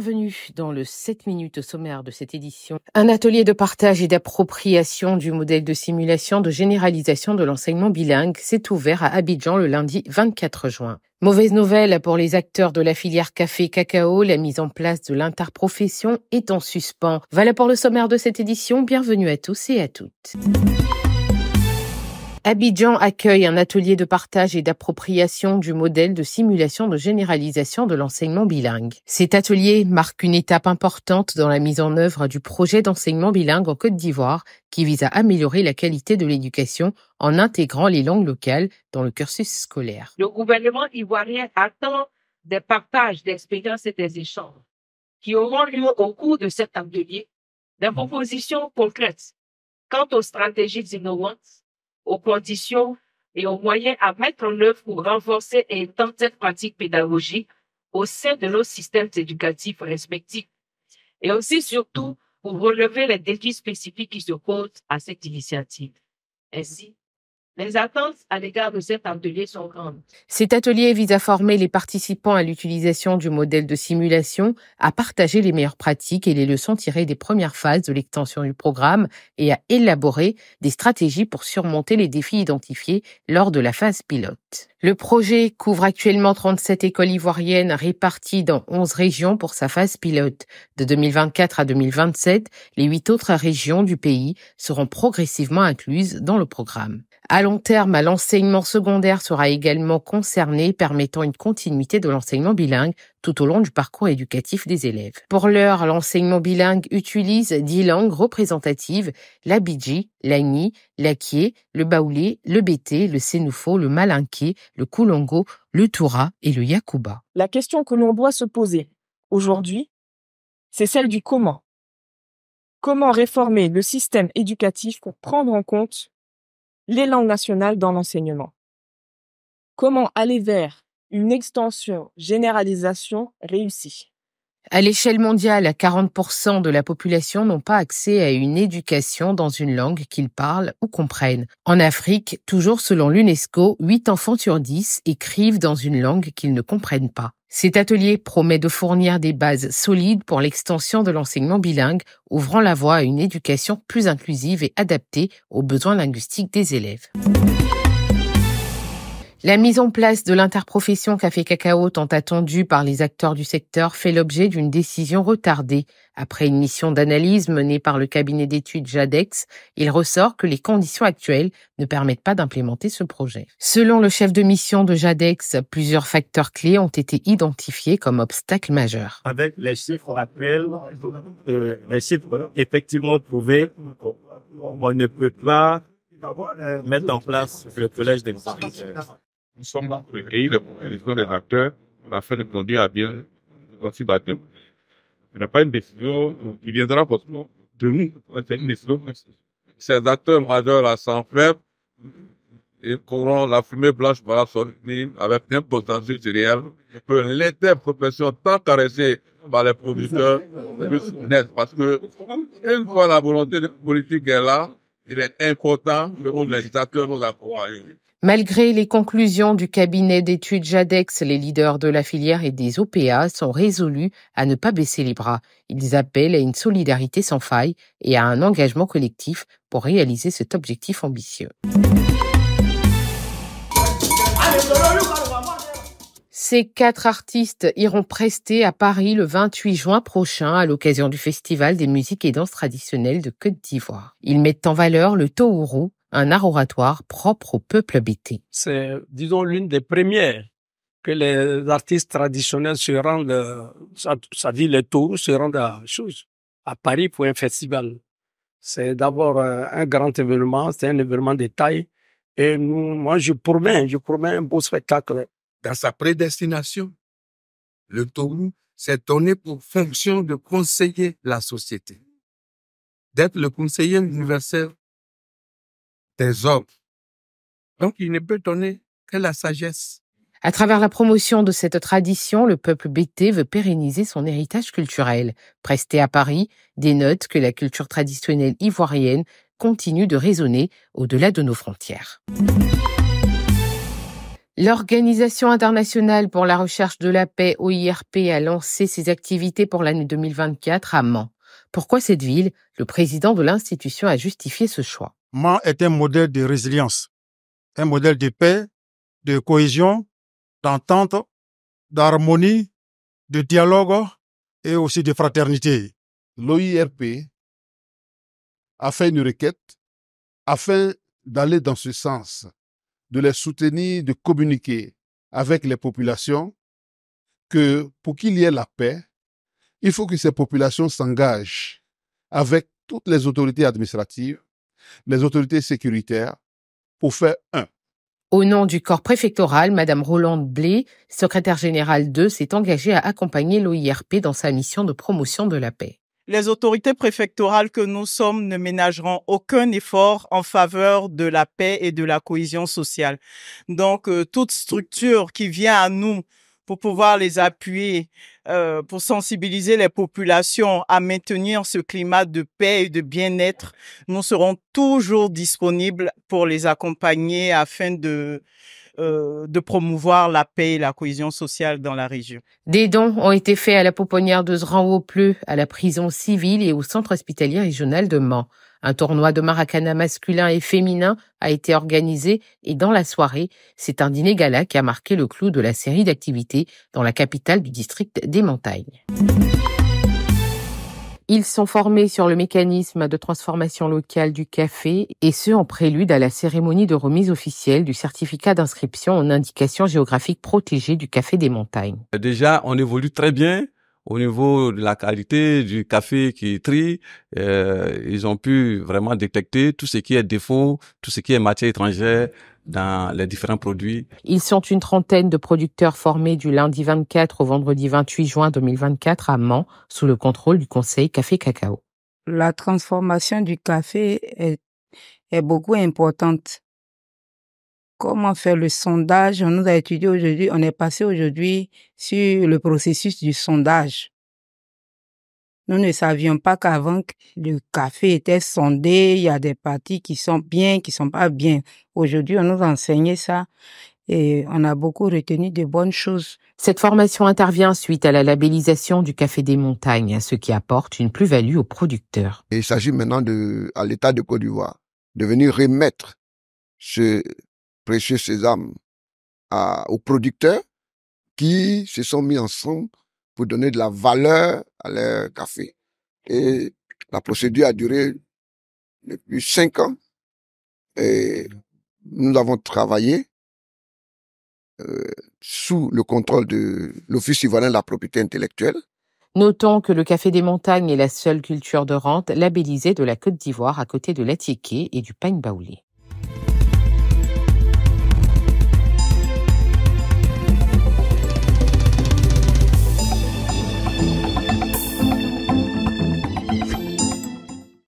bienvenue dans le 7 minutes sommaire de cette édition. Un atelier de partage et d'appropriation du modèle de simulation de généralisation de l'enseignement bilingue s'est ouvert à Abidjan le lundi 24 juin. Mauvaise nouvelle pour les acteurs de la filière café-cacao, la mise en place de l'interprofession est en suspens. Voilà pour le sommaire de cette édition, bienvenue à tous et à toutes. Abidjan accueille un atelier de partage et d'appropriation du modèle de simulation de généralisation de l'enseignement bilingue. Cet atelier marque une étape importante dans la mise en œuvre du projet d'enseignement bilingue en Côte d'Ivoire qui vise à améliorer la qualité de l'éducation en intégrant les langues locales dans le cursus scolaire. Le gouvernement ivoirien attend des partages d'expériences et des échanges qui auront lieu au cours de cet atelier, des propositions concrètes quant aux stratégies innovantes aux conditions et aux moyens à mettre en œuvre pour renforcer et étendre cette pratique pédagogique au sein de nos systèmes éducatifs respectifs et aussi surtout pour relever les défis spécifiques qui se posent à cette initiative. Ainsi, les attentes à l'égard de cet atelier sont grandes. Cet atelier vise à former les participants à l'utilisation du modèle de simulation, à partager les meilleures pratiques et les leçons tirées des premières phases de l'extension du programme et à élaborer des stratégies pour surmonter les défis identifiés lors de la phase pilote. Le projet couvre actuellement 37 écoles ivoiriennes réparties dans 11 régions pour sa phase pilote. De 2024 à 2027, les huit autres régions du pays seront progressivement incluses dans le programme. À long terme, l'enseignement secondaire sera également concerné, permettant une continuité de l'enseignement bilingue tout au long du parcours éducatif des élèves. Pour l'heure, l'enseignement bilingue utilise dix langues représentatives, l'abidji, l'agni, l'akie, le baoulé, le bété, le sénoufo, le malinké, le koulongo, le toura et le yakuba. La question que l'on doit se poser aujourd'hui, c'est celle du comment. Comment réformer le système éducatif pour prendre en compte les langues nationales dans l'enseignement. Comment aller vers une extension, généralisation réussie À l'échelle mondiale, 40% de la population n'ont pas accès à une éducation dans une langue qu'ils parlent ou comprennent. En Afrique, toujours selon l'UNESCO, 8 enfants sur 10 écrivent dans une langue qu'ils ne comprennent pas. Cet atelier promet de fournir des bases solides pour l'extension de l'enseignement bilingue, ouvrant la voie à une éducation plus inclusive et adaptée aux besoins linguistiques des élèves. La mise en place de l'interprofession Café Cacao tant attendue par les acteurs du secteur fait l'objet d'une décision retardée. Après une mission d'analyse menée par le cabinet d'études JADEX, il ressort que les conditions actuelles ne permettent pas d'implémenter ce projet. Selon le chef de mission de JADEX, plusieurs facteurs clés ont été identifiés comme obstacles majeurs. Avec les chiffres actuels, euh, les chiffres effectivement trouvés, on ne peut pas mettre en place le collège des nous sommes là pour recueillir les des acteurs afin de conduire à bien aussi bah, Il Ce n'est pas une décision qui viendra pour de nous. C'est Ces acteurs majeurs là sans faire, ils courront la fumée blanche par la sortie avec un potentiel réel pour l'interprofession tant caressée par les producteurs puisse naître. Parce que une fois la volonté politique est là, il est important que les acteurs nous accompagnent. Malgré les conclusions du cabinet d'études JADEX, les leaders de la filière et des OPA sont résolus à ne pas baisser les bras. Ils appellent à une solidarité sans faille et à un engagement collectif pour réaliser cet objectif ambitieux. Ces quatre artistes iront prester à Paris le 28 juin prochain à l'occasion du Festival des musiques et danses traditionnelles de Côte d'Ivoire. Ils mettent en valeur le Tohuru, un art oratoire propre au peuple habité. C'est, disons, l'une des premières que les artistes traditionnels se rendent, ça, dit les tour, se rendent à, Paris pour un festival. C'est d'abord euh, un grand événement, c'est un événement de taille. Et moi, je promets, je promets un beau spectacle. Dans sa prédestination, le tour s'est donné pour fonction de conseiller la société, d'être le conseiller universel des hommes. Donc il ne peut donner que la sagesse. À travers la promotion de cette tradition, le peuple bété veut pérenniser son héritage culturel. Presté à Paris dénote que la culture traditionnelle ivoirienne continue de résonner au-delà de nos frontières. L'Organisation internationale pour la recherche de la paix, OIRP, a lancé ses activités pour l'année 2024 à Mans. Pourquoi cette ville Le président de l'institution a justifié ce choix. Man est un modèle de résilience, un modèle de paix, de cohésion, d'entente, d'harmonie, de dialogue et aussi de fraternité. L'OIRP a fait une requête afin d'aller dans ce sens, de les soutenir, de communiquer avec les populations que pour qu'il y ait la paix, il faut que ces populations s'engagent avec toutes les autorités administratives les autorités sécuritaires pour faire un. Au nom du corps préfectoral, Mme Rolande Blé, secrétaire générale 2, s'est engagée à accompagner l'OIRP dans sa mission de promotion de la paix. Les autorités préfectorales que nous sommes ne ménageront aucun effort en faveur de la paix et de la cohésion sociale. Donc, euh, toute structure qui vient à nous pour pouvoir les appuyer, euh, pour sensibiliser les populations à maintenir ce climat de paix et de bien-être, nous serons toujours disponibles pour les accompagner afin de euh, de promouvoir la paix et la cohésion sociale dans la région. Des dons ont été faits à la pouponnière de zeran à la prison civile et au centre hospitalier régional de Mans. Un tournoi de maracana masculin et féminin a été organisé et dans la soirée, c'est un dîner gala qui a marqué le clou de la série d'activités dans la capitale du district des Montagnes. Ils sont formés sur le mécanisme de transformation locale du café et ce en prélude à la cérémonie de remise officielle du certificat d'inscription en indication géographique protégée du café des montagnes. Déjà, on évolue très bien au niveau de la qualité du café qui trie, euh, ils ont pu vraiment détecter tout ce qui est défaut, tout ce qui est matière étrangère dans les différents produits. Ils sont une trentaine de producteurs formés du lundi 24 au vendredi 28 juin 2024 à Mans, sous le contrôle du Conseil Café Cacao. La transformation du café est, est beaucoup importante comment faire le sondage. On nous a étudié aujourd'hui, on est passé aujourd'hui sur le processus du sondage. Nous ne savions pas qu'avant que le café était sondé, il y a des parties qui sont bien, qui sont pas bien. Aujourd'hui, on nous a enseigné ça et on a beaucoup retenu de bonnes choses. Cette formation intervient suite à la labellisation du café des montagnes, ce qui apporte une plus-value aux producteurs. Il s'agit maintenant de, à l'État de Côte d'Ivoire de venir remettre ce Précieux Sésame à, aux producteurs qui se sont mis ensemble pour donner de la valeur à leur café. Et la procédure a duré depuis cinq ans et nous avons travaillé euh, sous le contrôle de l'Office ivoirien de la propriété intellectuelle. Notons que le café des montagnes est la seule culture de rente labellisée de la Côte d'Ivoire à côté de l'atiké et du pain baoulé.